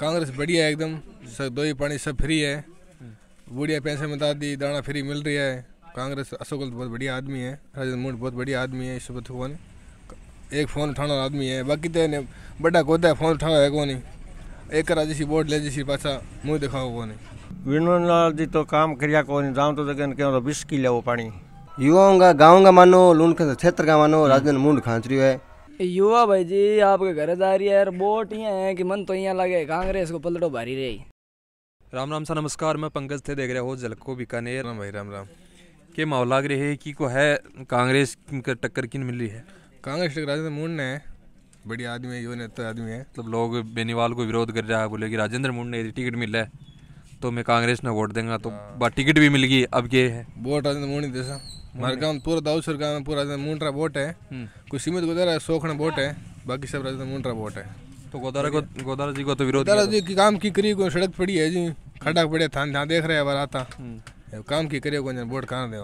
कांग्रेस बढ़िया है एकदम सब दो ही पानी सब फ्री है बुढ़िया पैसे बता दी दाना फ्री मिल रही है कांग्रेस अशोक तो बहुत बढ़िया आदमी है राजेंद्र मुंड बहुत बढ़िया आदमी है ईश्वर कौन एक फ़ोन उठाने वाला आदमी है बाकी तो बड़ा गोदा है फ़ोन उठाया है कौन एक करा जैसी बोर्ड ले जैसी पाचा मुँह दिखाओ कौन विनोदलाल जी तो काम करिया कौन जाम तो जगह क्यों बिस्की लिया वो पानी युवाओं का गाँव का मानो लून क्षेत्र का मानो राजेंद्र मुंड खाँच रही है युवा भाई जी आपके घर जा रही है बोट ये है कि मन तो यहाँ लगे कांग्रेस को पलटो भारी रही राम राम सा नमस्कार मैं पंकज थे देख रहे हो जलको बीकानेर राम भाई राम राम के माहौल लाग रही है कि को है कांग्रेस टक्कर किन मिल रही है कांग्रेस टक्कर मुंड ने बड़ी आदमी है यो नेता आदमी है मतलब लोग बेनीवाल को विरोध कर रहा है बोले कि राजेंद्र ने यदि टिकट मिला है तो मैं कांग्रेस ने वोट देंगे तो हाँ। टिकट भी मिल गई अब ये है वोट राजेंद्र मुंडे देसा ಮರ್ಗಾಂವ್ ಪೂರ ದೌಸೂರ್ ಗಾಂವ್ ಪೂರ ಅದನ್ನ ಮೂಂಡ್ರ ಬೋಟೆ ಕುಸಿಮಿದ ಗೊದಾರ ಸೋಖಣ ಬೋಟೆ बाकी सब राजस्थान मुंडरा वोट है तो गोदारा को गोदारा जी को तो विरोध गोदारा जी की काम की करी को सड़क पड़ी है जी खड़ा पड़े था जहाँ देख रहे हैं आता हम्म. काम की करिए को वोट कहाँ दे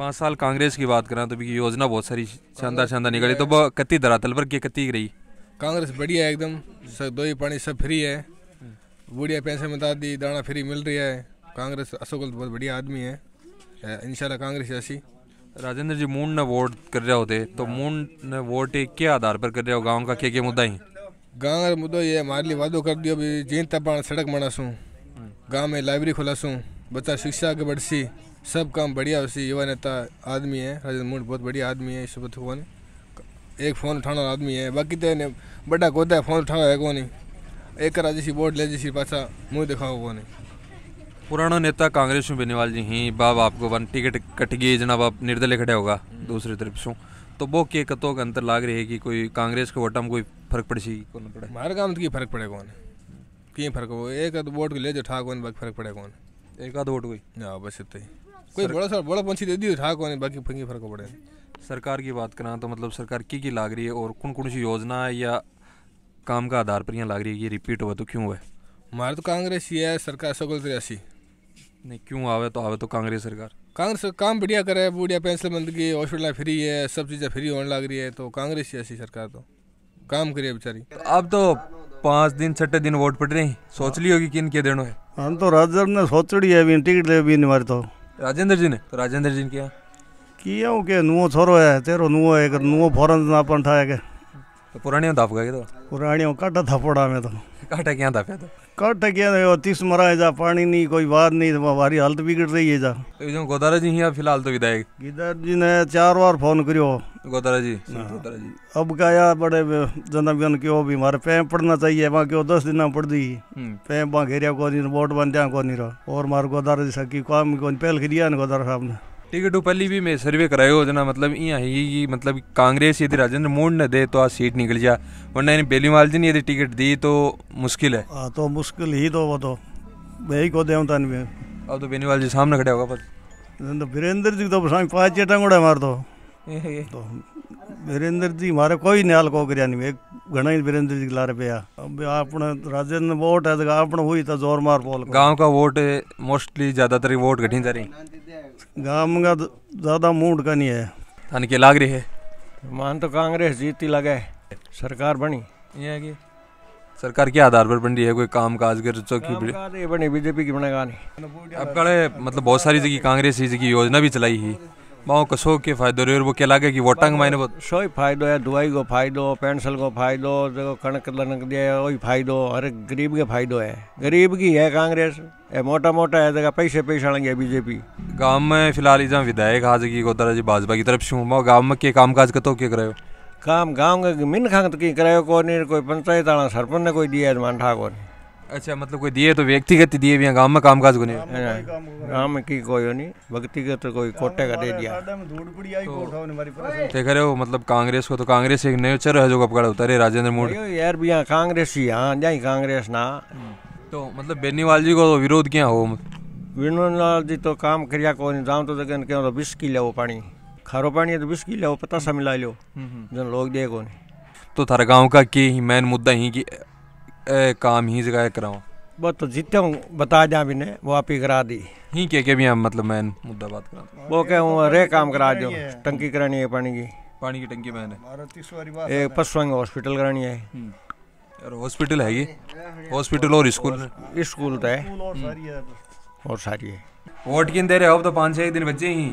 पाँच साल कांग्रेस की बात करें तो भी योजना बहुत सारी शानदार शानदार निकली तो वो कति धरातल पर कति रही कांग्रेस बढ़िया है एकदम सब दो ही पानी सब फ्री है हम्म. बुढ़िया पैसे में दी दाना फ्री मिल रही है कांग्रेस अशोक बहुत बढ़िया आदमी है ઇન્શાલ્લાહ कांग्रेस जैसी राजेंद्र जी मून ने वोट कर रहे होते तो मून ने वोट एक क्या आधार पर कर रहे हो गांव का क्या क्या मुद्दा ही गांव का मुद्दा ये हमारे लिए वादो कर दियो भी जीन तब सड़क बना सूँ गाँव में लाइब्रेरी सूँ बच्चा शिक्षा आगे बढ़ सी सब काम बढ़िया होसी युवा नेता आदमी है राजेंद्र मून बहुत बढ़िया आदमी है ईश्वर भगवान एक फ़ोन उठाना आदमी है बाकी तो बड़ा गोदा फ़ोन उठाना है कौन एक राजेश वोट ले जैसी पाचा मुँह दिखाओ कौन पुराना नेता कांग्रेस में बेनीवाल जी ही बाब आपको वन टिकट कट गई जनाब आप निर्दलीय खड़े होगा दूसरी तरफ से तो वो के कतो का अंतर लाग रही है कि कोई कांग्रेस के वोटा में कोई फर्क पड़ सी कौन पड़े हमारे काम तो की फर्क पड़े कौन की फर्क हो एक आध वोट ले जाओ ठाक बाकी फर्क पड़े कौन एक आध वोट कोई ना बस इतना ही कोई बड़ा सा बड़ा पंछी दे दियो ठाक कौन बाकी फर्क फर्क पड़े सरकार की बात करा तो मतलब सरकार की की लाग रही है और कौन कौन सी योजना है या काम का आधार पर यहाँ लाग रही है ये रिपीट हुआ तो क्यों हुआ हमारे तो कांग्रेस ही है सरकार सगल तरह तो नहीं क्यों आवे तो आवे तो कांग्रेस सरकार कांग्रेस काम बढ़िया करे बुढ़िया पेंशन बंद की हॉस्पिटल फ्री है सब चीज़ें फ्री होने लग रही है तो कांग्रेस ही ऐसी सरकार तो काम करिए बेचारी अब तो पाँच दिन छठे दिन वोट पड़ रही सोच ली होगी किन के देना है हम तो राजेंद्र ने सोच ली है टिकट ले भी नहीं तो राजेंद्र जी ने तो राजेंद्र जी ने किया किया हूँ के नुओ छोरो है तेरो नुओ है नुओ फौरन अपन था पुरानी दाप गए तो पुरानी तो? काटा था पड़ा मैं तो काटा क्या दापया था तो? कट क्या तीस मरा है जा पानी नहीं कोई बात नहीं हमारी हालत बिगड़ रही है जा तो गोदारा जी हैं फिलहाल तो विधायक गिदार जी ने चार बार फोन करियो गोदारा जी गोदारा जी अब क्या बड़े जनबियन क्यों भी हमारे पैप पड़ना चाहिए वहाँ क्यों दस दिन पड़ दी पैप वहाँ घेरिया को नहीं वोट बन दिया को नहीं रहा और हमारे गोदारा जी सकी काम को पहल करिया गोदारा साहब ने टिकट पहली भी मैं सर्वे करायो जना मतलब इया है मतलब कांग्रेस यदि राजेंद्र मोड़ ने दे तो आ सीट निकल जा वरना इन बेलीवाल जी ने यदि टिकट दी तो मुश्किल है आ, हाँ, तो मुश्किल ही तो वो तो भाई को दे अब तो बेनीवाल जी सामने खड़े होगा पर तो, तो वीरेंद्र जी तो पांच चेटा गोड़ा मार दो तो वीरेंद्र जी हमारे कोई न्याल को करिया घना ही वीरेंद्र जी लारे पे अब आपने राजेंद्र वोट है तो आपने हुई था जोर मार बोल गांव का वोट मोस्टली ज्यादातर वोट घटी जा रही गांव का ज़्यादा मूड का नहीं है थाने के लाग रही है मान तो कांग्रेस जीती लगे सरकार बनी ये कि सरकार के आधार पर बन रही है कोई काम काज कर चौकी बनी बीजेपी की बनेगा नहीं अब कड़े मतलब बहुत सारी जगह कांग्रेस ही योजना भी चलाई है माओ कसो के फायदो रे वो के लागे की वोटांग मायने बहुत सो ही फ़ायदो है दवाई को फ़ायदो पेंसिल को फ़ायदो जो कणक लनक दे ओई फ़ायदो हर गरीब के फ़ायदो है गरीब की है कांग्रेस ए मोटा मोटा है जगह पैसे पैसे आएंगे बीजेपी गांव में फिलहाल इजा विधायक आज की गोदरा जी भाजपा की तरफ से माओ गांव में के कामकाज काज कतो के करायो काम गांव के मिन खांग तो की करायो को नहीं कोई पंचायत आना सरपंच ने कोई दिया है मान ठाकुर अच्छा मतलब कोई दिए तो व्यक्तिगत दिए भी गांव में कामकाज को नहीं गांव में की कोई नहीं व्यक्तिगत कोई कोटे का दे दिया तो देख रहे हो मतलब कांग्रेस को तो कांग्रेस एक नेचर है जो पकड़ा उतारे राजेंद्र मोदी यार भी यहाँ कांग्रेस ही यहाँ जाए कांग्रेस ना तो मतलब बेनीवाल जी को तो विरोध क्या हो बेनीवाल जी तो काम करिया को जाऊँ तो जगह क्यों तो बिस्की की लिया पानी खारो पानी है तो बिस्की की लिया पता सा मिला लो हम्म, हम्म। जन लोग दे को तो थारा गाँव का की मेन मुद्दा ही कि ए, काम ही जगह कराऊं वो तो जीते हूँ बता जा भी ने वो आप ही करा दी ही के के भी हम मतलब मैं मुद्दा बात करा वो कह हूँ रे काम करा दो टंकी करानी है पानी की पानी की टंकी मैंने एक पशुंग हॉस्पिटल करानी है हम्म। यार हॉस्पिटल है ये हॉस्पिटल और स्कूल स्कूल तो है और सारी है वोट किन दे रहे हो तो पाँच छः दिन बचे ही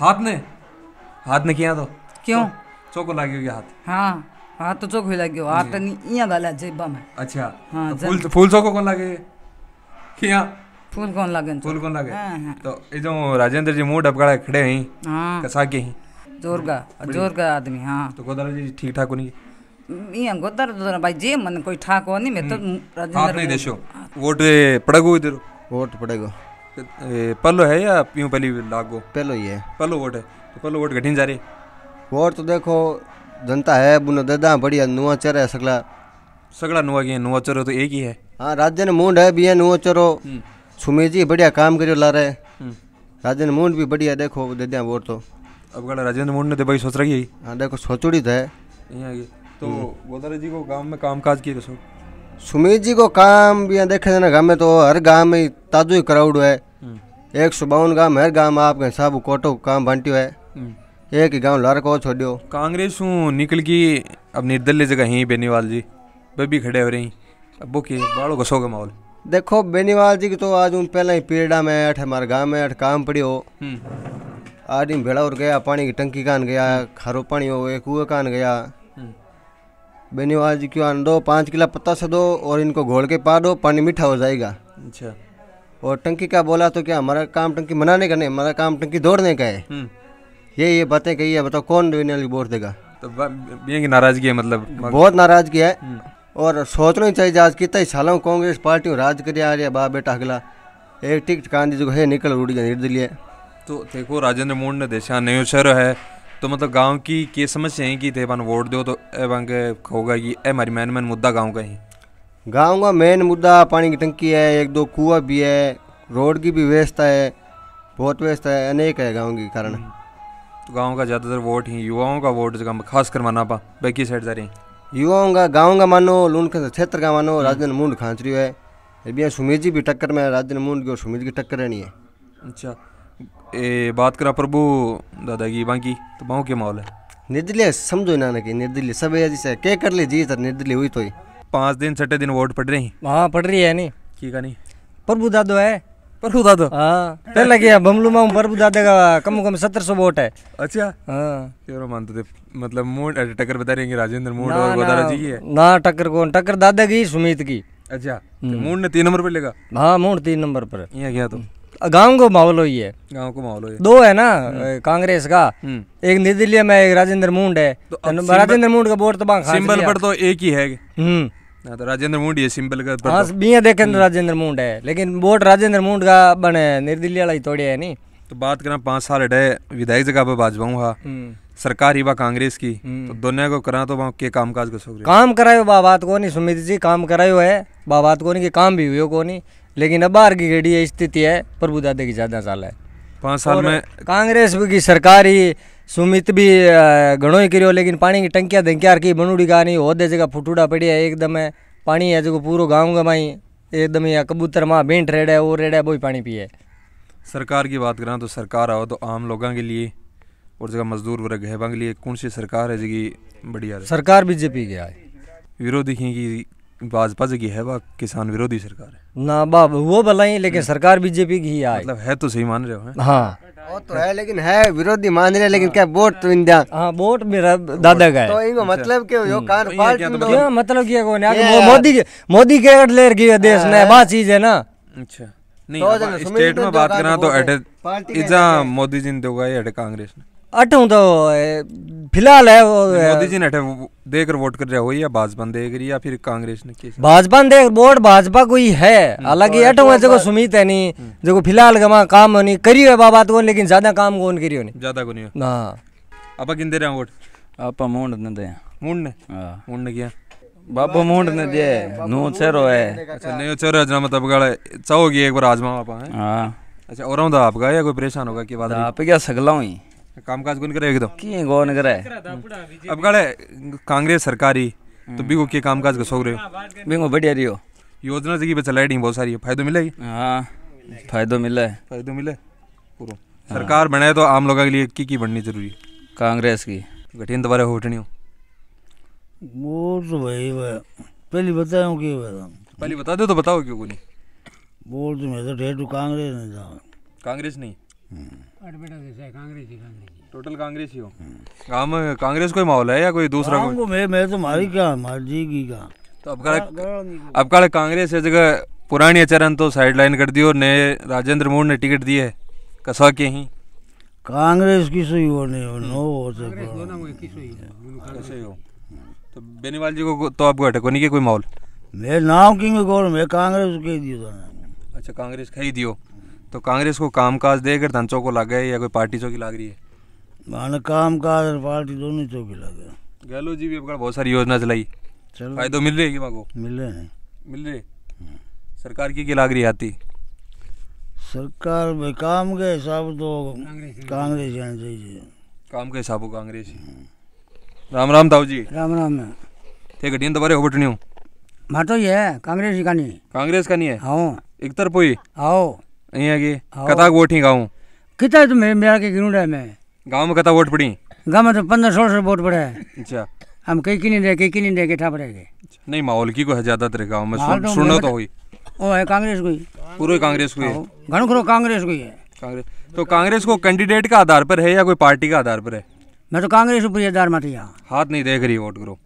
हाथ ने हाथ ने किया तो क्यों हाँ। चौको लागे हुई हाथ हाँ हाथ तो चोक हुई लाग्यो हाथ त इया दाले जेबा में अच्छा हां तो फूल तो- फूल चोक कौन लगे किया फूल कौन लगे तो? फूल कौन लगे हाँ, हाँ। तो ये जो राजेंद्र जी मुंह डबकाड़ा खड़े हैं हां कसा के हैं जोर का जोर का आदमी हां तो गोदर जी ठीक ठाक होनी इया गोदर तो भाई जे मन कोई ठाक होनी मैं तो हम्म। राजेंद्र नहीं देशो वोट पड़गो इधर वोट पड़ेगा पहलो है या पीओ पहली लागो पहलो ही है पहलो वोट है तो पहलो वोट घटिन जा रही वोट तो देखो जनता है बुन ददा बढ़िया नुआ चर है सगला सगला नुआ गया नुआ चरो तो एक ही है हाँ राजन मूड है भी है चरो हम्म। सुमेश जी बढ़िया काम करो ला रहे हम्म। राजन मूड भी बढ़िया देखो ददा वोट तो अब गला राजेंद्र मूड ने तो भाई सोच रखी है हाँ देखो सोचोड़ी तो है तो हम्म। गोदारे जी को गाँव में काम काज किए तो सुमित जी को काम भी देखे ना गाँव में तो हर गाँव में ताजो ही कराउडो है एक सौ बावन गाँव हर गाँव में आपके साहब कोटो काम बांटियो है एक ही गांव लार को छोड़ियो कांग्रेस निकल गई अब निर्दलीय जगह ही बेनीवाल जी वे भी खड़े हो रही अब वो की बाड़ो घसो का माहौल देखो बेनीवाल जी की तो आज उन पहला ही पीड़ा में अठ हमारे गांव में अठ काम पड़ी हो हम्म। आज इन भेड़ा और गया पानी की टंकी कान गया खारो पानी हो गए कुए कान गया हम्म। बेनीवाल जी क्यों आन दो पाँच किला पत्ता से दो और इनको घोल के पा दो पानी मीठा हो जाएगा अच्छा और टंकी का बोला तो क्या हमारा काम टंकी मनाने का नहीं हमारा काम टंकी दौड़ने का है हम्म। ये ये बातें कही है बताओ कौन वाली वोट देगा तो की नाराजगी है मतलब बहुत नाराजगी है हम्म। और सोचना ही चाहिए आज कितना ही सालों कांग्रेस पार्टी राज कर आ रही है बा बेटा अगला एक टिकट कांदी जो है निकल उड़ गया निर्दलीय तो देखो राजेंद्र मोहन ने देशा नयो शहर है तो मतलब गांव की के समझ है कि तेबान वोट दो तो एवं होगा कि ए हमारी मेन मेन मुद्दा गांव का ही गांव का मेन मुद्दा पानी की टंकी है एक दो कुआ भी है रोड की भी व्यवस्था है बहुत व्यवस्था है अनेक है गाँव के कारण हम्म। तो गाँव का ज़्यादातर वोट ही युवाओं का वोट जो खासकर पा बाकी साइड जा रही युवाओं का गाँव का मानो लून उनके क्षेत्र का मानो हम्म। राजन मूड खाँच रही है अभी सुमित जी भी टक्कर में राजन मूड की और सुमित की टक्कर रहनी है अच्छा ए, बात करा प्रभु दादा की बाकी तो बाहू के माहौल है निर्दलीय समझो ना कि निर्दलीय सब जैसे के कर ले जी सर निर्दलीय हुई तो ही पाँच दिन छठे दिन वोट पड़ रही हाँ पड़ रही है नहीं की नहीं प्रभु दादो है प्रभु दादो तो। हां पहले के बमलू मा प्रभु दादा का कम कम 1700 वोट है अच्छा हाँ क्यों मानते थे मतलब मोड टक्कर बता रहे हैं राजेंद्र मोड और गोदारा जी की है ना टक्कर कौन टक्कर दादा की सुमित की अच्छा तो मूड हम्म। ने 3 हाँ, नंबर पर लेगा हां मूड 3 नंबर पर यहां गया तो हम्म। गांव को माहौल हुई है गांव को माहौल हुई दो है ना हम्म। कांग्रेस का एक निर्दलीय में एक राजेंद्र मुंड है तो राजेंद्र मुंड का वोट तो सिंबल पर तो एक ही है हाँ, तो राजेंद्र मुंड ये सिंपल का हाँ बिया देखे तो राजेंद्र मुंड है लेकिन वोट राजेंद्र मुंड का बने निर्दलीय वाला ही तोड़े है नी तो बात करा पाँच साल अडे विधायक जगह पे भाजपा हुआ हाँ। हम्म। सरकारी ही बा कांग्रेस की हम्म। तो दोनों को करा तो वहाँ के काम काज का सोच काम करायो बा बात को नहीं सुमित जी काम करायो है बा बात को नहीं कि काम भी हुए को नहीं लेकिन अब बाहर की घड़ी स्थिति है प्रभु दादा की ज्यादा साल है पाँच साल में कांग्रेस की सरकारी सुमित भी घणो ही करो लेकिन पानी की टंकिया धंकिया की बनूड़ी का नहीं होदे जगह फुटूड़ा पड़ी है एकदम है पानी है जो पूरा गाँव का माई एकदम ही कबूतर माँ बेंट रेड है वो रेड है वो ही पानी पिए सरकार की बात करें तो सरकार आओ तो आम लोगों के लिए और जगह मजदूर वर्ग है के लिए कौन सी सरकार है जी बढ़िया सरकार बीजेपी की आए विरोधी की भाजपा जगह है वह किसान विरोधी सरकार है ना बाब वो भला ही लेकिन हम्म। सरकार बीजेपी की ही आए मतलब है तो सही मान रहे हो हाँ वो तो है लेकिन है विरोधी मान रहे लेकिन क्या वोट तो इंडिया हाँ वोट मेरा दादा का है तो इनको मतलब के यो हम्म। कार तो पार्ट तो क्या मतलब किया कौन है मोदी के मोदी के अगर लेर किया देश ने हाँ। बात चीज है ना अच्छा नहीं स्टेट में बात करना तो, तो इजा मोदी जी ने दोगा या कांग्रेस ने अट तो फिलहाल है वो मोदी जी ने देकर वोट कर रहे हो या भाजपा देख रही या फिर कांग्रेस ने भाजपा देख वोट भाजपा को ही है हम्म। हालांकि अट है जो सुमित है नहीं जो हम्म। फिलहाल का काम नहीं करी है बाबा तो लेकिन ज्यादा काम कौन करी होनी ज्यादा को नहीं हाँ आप किन दे रहे वोट आप मूंड ने दे मूंड ने हाँ। मूंड ने किया बाबा मूंड ने दे नो चेहरो है अच्छा नयो चेहरो है मतलब गाले चाहोगी एक बार आजमा आप हां अच्छा और हम तो आपका या कोई परेशान होगा की बात आप क्या सगला हुई कामकाज कौन करे एकदम की कौन करे अब काले कांग्रेस सरकारी तो हम्म। बिगो के कामकाज कसो रहे हो बिगो बढ़िया रियो योजना जगी पे चलाई नहीं बहुत सारी है फायदो मिले हां फायदो मिले फायदो मिले पूरो सरकार बनाए तो आम लोगों के लिए की की बननी जरूरी कांग्रेस की गठिन दोबारा तो होटनी हो वो तो भाई पहली बताऊं कि बताऊं पहले बता दो तो बताओ क्यों कोनी बोल तो मैं तो, तो कांग्रेस नहीं कांग्रेस नहीं टोटल कांग्रेस ही हो गांव हम्म। कांग्रेस का ही माहौल है या कोई दूसरा को मैं मैं तो मारी क्या मर्जी की का तो अब का अब का कांग्रेस है जगह पुरानी आचरण तो साइडलाइन कर दी और नए राजेंद्र मोड़ ने टिकट दिए है कसा के ही कांग्रेस की सही हो नहीं हो नो हो सके तो बेनीवाल जी को तो आपको अटको नहीं के कोई माहौल मैं नाम किंग गौर मैं कांग्रेस के दियो अच्छा कांग्रेस खाई दियो तो कांग्रेस को कामकाज देकर धनचौक को लग गए या कोई पार्टी चौकी लग रही है मान काम काज और पार्टी दोनों चौकी लग गए गहलोत जी भी अपना बहुत सारी योजना चलाई चलो फायदे मिल रही है माँ को मिल रहे हैं मिल रहे हम्म। सरकार की क्या लाग रही आती सरकार में काम के हिसाब तो कांग्रेस काम के हिसाब कांग्रेस हम्म। राम राम ताऊ जी राम राम थे घटिया दोबारे हो बटनी हूँ मैं तो ये है कांग्रेस का नहीं कांग्रेस का नहीं है हाँ एक तरफ हुई हाँ यहाँ की कता वोट ही गाँव कितना तो मैं में कता वोट पड़ी गाँव में तो पंद्रह सोलह सौ वोट पड़ा है अच्छा हम कई की नहीं रहे कई की नहीं रहे पड़ेगा अच्छा। नहीं माहौल की को है में तो, तो हुई है कांग्रेस को पूरे कांग्रेस को ही कांग्रेस को है कांग्रेस तो कांग्रेस को कैंडिडेट का आधार पर है या कोई पार्टी का आधार पर है मैं तो कांग्रेस ऊपर आधार यहाँ हाथ नहीं देख रही वोट करो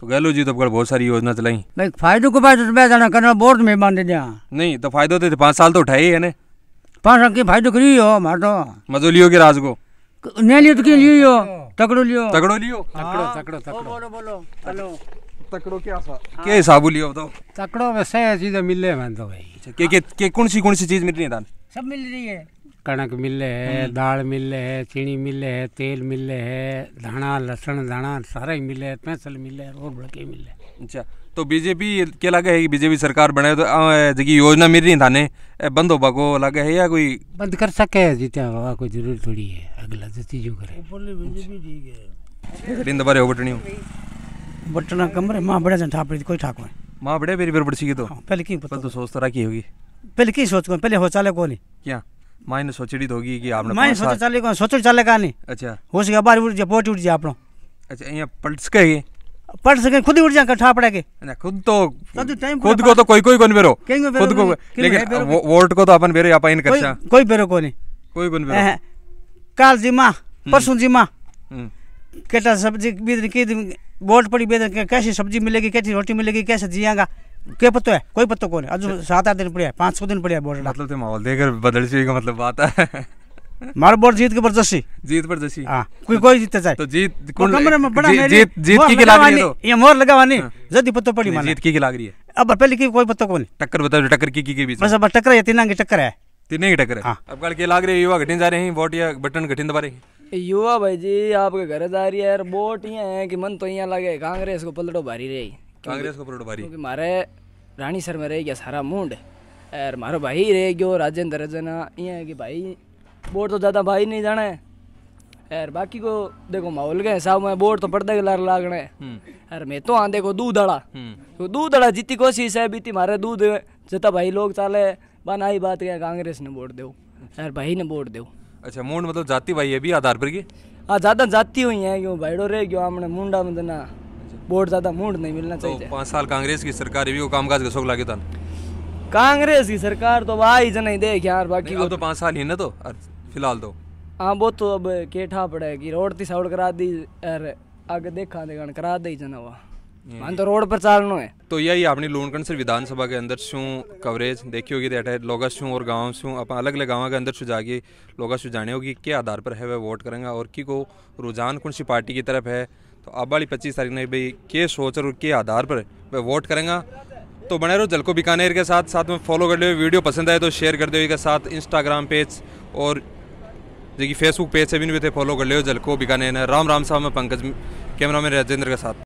तो गहलो जी तब तो बहुत सारी योजना चलाई भाई फायदो को फायदा तो मैं जाना करना बोर्ड में मान दे नहीं तो फायदा तो पाँच साल तो उठाई है ना पांच रंग की भाई दुख तो रही हो मार दो मजो लियो के राज को नहीं लियो तो क्यों लियो तकड़ो लियो तकड़ो लियो तकड़ो तकड़ो तकड़ो बोलो बोलो हेलो तकड़ो क्या सा के हिसाब लियो बताओ तकड़ो में सही चीज मिल रही मैं तो भाई अच्छा, के के के कौन सी कौन सी चीज मिल रही है दाल सब मिल रही है कणक मिले है हम्म। दाल मिले है चीनी मिले है तेल मिले है धाना लसन धाना सारा ही मिले है पैसल मिले है और बड़के मिले अच्छा तो बीजेपी के लगे है कि बीजेपी सरकार बने तो जी योजना मिल रही थाने बंद होबा को लगे है या कोई बंद कर सके है जीते कोई जरूरत थोड़ी है अगला जति जो करे बीजेपी ठीक है दिन दोबारा हो बटनी बटना कमरे मां बड़े जन ठापरी कोई ठाको मां बड़े बेरी बेर बड़सी की तो हाँ, पहले की पता तो सोच तरह की होगी पहले की सोच को पहले हो चले को नहीं क्या मायने सोचड़ी तो होगी कि आपने मायने सोच चले को सोच चले का नहीं अच्छा हो सके बार उठ जा पोट उठ जा आपनो अच्छा यहां पलट सके पढ़ सके खुद ही उठ जाए कठा पड़े के खुद तो, तो खुद को तो कोई कोई कौन बेरो खुद को लेकिन वोट को तो अपन बेरो या पाइन कर कोई बेरो को नहीं कोई कौन बेरो काल जिमा हम्म। परसों जिमा हम्म। केटा सब्जी बीदन की वोट पड़ी बेदन कैसी सब्जी मिलेगी कैसी रोटी मिलेगी कैसे जियांगा के पत्तो है कोई पत्तो कौन है अजू सात आठ दिन पड़े पांच पाँच सौ दिन पड़े है बोर्ड मतलब तो माहौल देखकर बदल का मतलब बात है मार बोर जीत के बरजसी जीत बरजसी हां कोई कोई जीते जाए तो जीत कौन कमरे में बड़ा मेरी जीत जीत की की लाग रही है तो? ये मोर लगावानी हाँ। जदी पत्तो पड़ी माने जीत की की लाग रही है अब पहले की कोई पत्तो कोनी टक्कर बता दो टक्कर की की के बीच बस अब टक्कर है तीन की टक्कर है तीन की टक्कर है हाँ। अब कल के लाग रही है युवा घटिन जा रहे हैं वोट या बटन घटिन दबा रहे हैं युवा भाई जी आपके घर जा रही है यार वोट ये है कि मन तो यहाँ लगे कांग्रेस को पलटो भारी रही कांग्रेस को पलटो भारी क्योंकि मारे रानी सर में रह गया सारा मुंड और मारो भाई रह गयो राजेंद्र रजना ये है कि भाई बोर्ड तो ज़्यादा भाई नहीं जाना है यार बाकी को देखो माहौल के हिसाब में बोर्ड तो पर्दे लार लागना है हम्म। यार मैं तो हाँ देखो दूध अड़ा हम्म। तो दूध अड़ा जीती कोशिश है बीती मारे दूध जता भाई लोग चाले बना ही बात क्या कांग्रेस ने वोट दो यार भाई ने वोट दो अच्छा मूड मतलब जाति भाई है भी आधार पर की हाँ ज्यादा जाति हुई है क्यों भाईडो रह गयो हमने मुंडा में ना वोट अच्छा। ज्यादा मूड नहीं मिलना तो चाहिए तो पांच साल कांग्रेस की सरकार भी वो कामकाज के शौक लागे था कांग्रेस की सरकार तो भाई जन ही देख यार बाकी अब तो पांच साल ही ना तो फिलहाल तो हाँ वो तो अब के केठा पड़ेगी रोड थी साउड करा दी अरे आगे देखा देगा करा दी जाना वो मान तो रोड पर चालनो है तो यही आपने लूणकंड से विधानसभा के अंदर शू कवरेज देखी होगी दैट लोग लोगा शू और गांव शू आप अलग अलग गाँव के अंदर छू जाके लोग शू जाने होगी के आधार पर है वह वोट करेंगे और की को रुझान कौन सी पार्टी की तरफ है तो अब वाली पच्चीस तारीख ने भाई के सोच और के आधार पर वह वोट करेंगे तो बने रहो जलको बीकानेर के साथ साथ में फॉलो कर लो वीडियो पसंद आए तो शेयर कर दो के साथ इंस्टाग्राम पेज और जो कि फेसबुक पेज से भी नहीं थे फॉलो कर लियो जल को बिकाने राम राम साहब में पंकज कैमरा मैन राजेंद्र के साथ